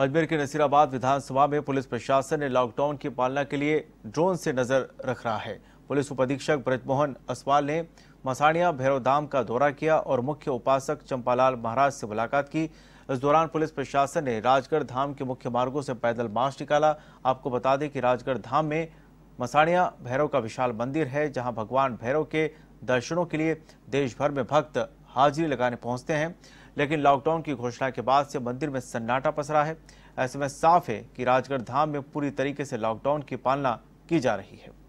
अजमेर के नसीराबाद विधानसभा में पुलिस प्रशासन ने लॉकडाउन की पालना के लिए ड्रोन से नजर रख रहा है पुलिस उप अधीक्षक ब्रजमोहन असवाल ने मसाणिया धाम का दौरा किया और मुख्य उपासक चंपालाल महाराज से मुलाकात की इस दौरान पुलिस प्रशासन ने राजगढ़ धाम के मुख्य मार्गों से पैदल मार्च निकाला आपको बता दें कि राजगढ़ धाम में मसाणिया भैरव का विशाल मंदिर है जहां भगवान भैरव के दर्शनों के लिए देश भर में भक्त हाजिरी लगाने पहुंचते हैं लेकिन लॉकडाउन की घोषणा के बाद से मंदिर में सन्नाटा पसरा है ऐसे में साफ है कि राजगढ़ धाम में पूरी तरीके से लॉकडाउन की पालना की जा रही है